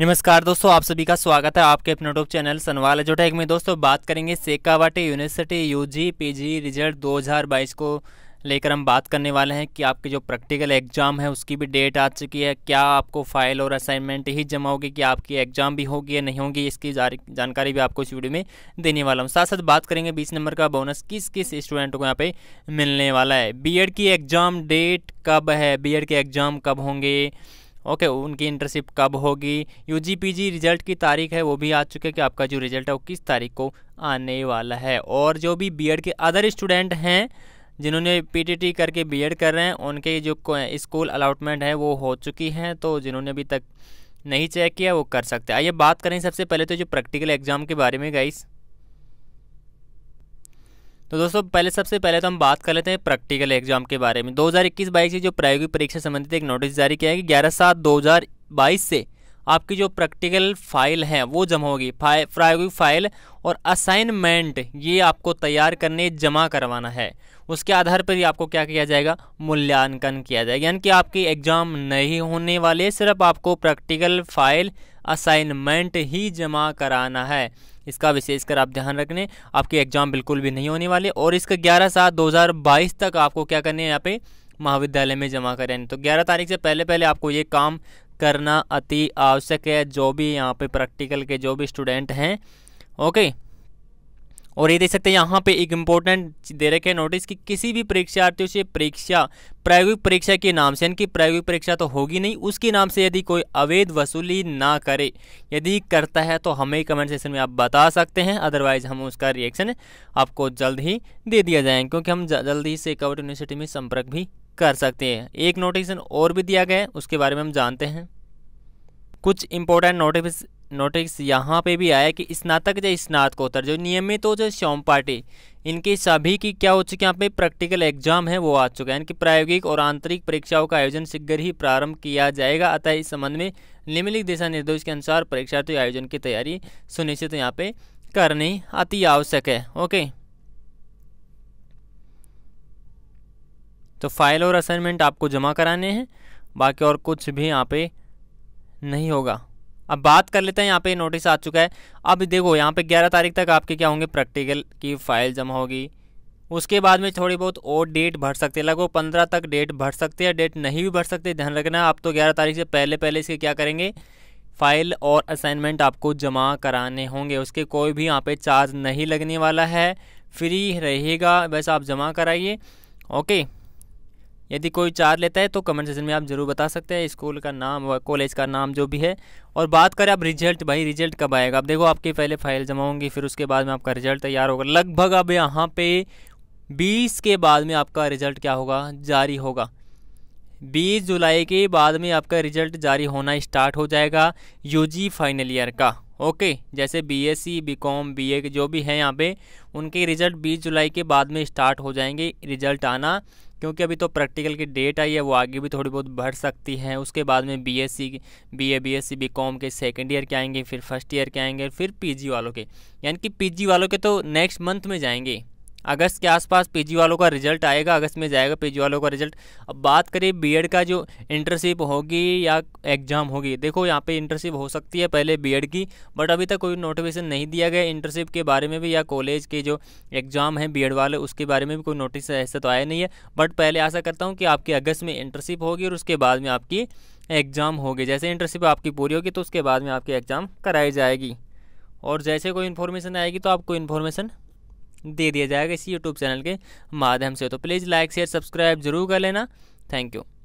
नमस्कार दोस्तों आप सभी का स्वागत है आपके अपने यूट्यूब चैनल सनवाल एजोटेक में दोस्तों बात करेंगे Shekhawati university UG PG result 2022 को लेकर हम बात करने वाले हैं कि आपके जो प्रैक्टिकल एग्ज़ाम है उसकी भी डेट आ चुकी है क्या आपको फाइल और असाइनमेंट ही जमा होगी कि आपकी एग्ज़ाम भी होगी या नहीं होगी इसकी जानकारी भी आपको इस वीडियो में देने वाला हूँ साथ साथ बात करेंगे बीस नंबर का बोनस किस किस स्टूडेंट को यहाँ पे मिलने वाला है बी की एग्ज़ाम डेट कब है बी के एग्ज़ाम कब होंगे ओके उनकी इंटर्नशिप कब होगी यू रिज़ल्ट की तारीख है वो भी आ चुके कि आपका जो रिज़ल्ट है वो किस तारीख को आने वाला है और जो भी बी के अदर स्टूडेंट हैं जिन्होंने पीटीटी करके बीएड कर रहे हैं उनके जो स्कूल अलाटमेंट है वो हो चुकी हैं तो जिन्होंने अभी तक नहीं चेक किया वो कर सकते आइए बात करें सबसे पहले तो जो प्रैक्टिकल एग्ज़ाम के बारे में गाइस तो दोस्तों पहले सबसे पहले तो हम बात कर लेते हैं प्रैक्टिकल एग्जाम के बारे में 2021 बाईस से जो प्रायोगिक परीक्षा संबंधित एक नोटिस जारी किया है कि 11 सात 2022 से आपकी जो प्रैक्टिकल फाइल है वो जमा होगी प्रायोगिक फाइल और असाइनमेंट ये आपको तैयार करने जमा करवाना है उसके आधार पर ही आपको क्या किया जाएगा मूल्यांकन किया जाएगा यानी कि आपके एग्ज़ाम नहीं होने वाले सिर्फ आपको प्रैक्टिकल फाइल असाइनमेंट ही जमा कराना है इसका विशेषकर आप ध्यान रखने आपके एग्जाम बिल्कुल भी नहीं होने वाले और इसका ग्यारह सात दो हज़ार बाईस तक आपको क्या करने है यहाँ पे महाविद्यालय में जमा कराने तो ग्यारह तारीख से पहले पहले आपको ये काम करना अति आवश्यक है जो भी यहाँ पे प्रैक्टिकल के जो भी स्टूडेंट हैं ओके और ये देख सकते हैं यहाँ पे एक इम्पोर्टेंट दे रखे हैं नोटिस कि किसी भी परीक्षार्थियों से परीक्षा प्रायोगिक परीक्षा के नाम से यानी प्रायोगिक परीक्षा तो होगी नहीं उसके नाम से यदि कोई अवैध वसूली ना करे यदि करता है तो हमें कमेंट सेक्शन में आप बता सकते हैं अदरवाइज हम उसका रिएक्शन आपको जल्द ही दे दिया जाएंगे क्योंकि हम जल्द ही से कवर यूनिवर्सिटी में संपर्क भी कर सकते हैं एक नोटिफिकेशन और भी दिया गया है उसके बारे में हम जानते हैं कुछ इंपॉर्टेंट नोटिफिस नोटिस यहाँ पे भी आया कि स्नातक या स्नातकोत्तर जो नियमित हो जो श्योम पार्टी इनके सभी की क्या हो चुकी यहाँ पे प्रैक्टिकल एग्जाम है वो आ चुका है इनकी प्रायोगिक और आंतरिक परीक्षाओं का आयोजन शीघ्र ही प्रारंभ किया जाएगा अतः इस संबंध में निम्नलिखित दिशा निर्देश के अनुसार परीक्षार्थी आयोजन की तैयारी सुनिश्चित तो यहाँ पे करनी अति आवश्यक है ओके तो फाइल और असाइनमेंट आपको जमा कराने हैं बाकी और कुछ भी यहाँ पे नहीं होगा अब बात कर लेते हैं यहाँ पे नोटिस आ चुका है अब देखो यहाँ पे 11 तारीख तक आपके क्या होंगे प्रैक्टिकल की फाइल जमा होगी उसके बाद में थोड़ी बहुत और डेट भर सकते हैं लगभग पंद्रह तक डेट भर सकते हैं डेट नहीं भी भर सकते ध्यान रखना आप तो ग्यारह तारीख से पहले पहले इसके क्या करेंगे फाइल और असाइनमेंट आपको जमा कराने होंगे उसके कोई भी यहाँ पे चार्ज नहीं लगने वाला है फ्री रहेगा बस आप जमा कराइए ओके यदि कोई चार लेता है तो कमेंट सेक्शन में आप ज़रूर बता सकते हैं स्कूल का नाम व कॉलेज का नाम जो भी है और बात करें आप रिजल्ट भाई रिजल्ट कब आएगा आप देखो आपकी पहले फाइल जमा होंगी फिर उसके बाद में आपका रिजल्ट तैयार होगा लगभग अब यहाँ पे बीस के बाद में आपका रिजल्ट क्या होगा जारी होगा बीस जुलाई के बाद में आपका रिजल्ट जारी होना स्टार्ट हो जाएगा यूजी फाइनल ईयर का ओके जैसे बीएससी, बीकॉम, बीए के जो भी हैं यहाँ पे उनके रिजल्ट 20 जुलाई के बाद में स्टार्ट हो जाएंगे रिजल्ट आना क्योंकि अभी तो प्रैक्टिकल की डेट आई है वो आगे भी थोड़ी बहुत बढ़ सकती है उसके बाद में B S C B A B S C B com के सेकेंड ईयर के आएंगे फिर फर्स्ट ईयर के आएंगे फिर पी जी वालों के यानी कि पी जी वालों के तो नेक्स्ट मंथ में जाएंगे अगस्त के आसपास पीजी वालों का रिजल्ट आएगा अगस्त में जाएगा पीजी वालों का रिजल्ट अब बात करें बीएड का जो इंटर्नशिप होगी या एग्ज़ाम होगी देखो यहाँ पे इंटर्नशिप हो सकती है पहले बीएड की बट अभी तक कोई नोटिफिकेशन नहीं दिया गया इंटर्नशिप के बारे में भी या कॉलेज के जो एग्ज़ाम है बी वाले उसके बारे में भी कोई नोटिस ऐसा तो आया नहीं है बट पहले आशा करता हूँ कि आपकी अगस्त में इंटर्नशिप होगी और उसके बाद में आपकी एग्ज़ाम होगी जैसे इंटर्नशिप आपकी पूरी होगी तो उसके बाद में आपकी एग्ज़ाम कराई जाएगी और जैसे कोई इन्फॉर्मेशन आएगी तो आपको इन्फॉर्मेशन दे दिया जाएगा इसी यूट्यूब चैनल के माध्यम से तो प्लीज़ लाइक शेयर सब्सक्राइब जरूर कर लेना थैंक यू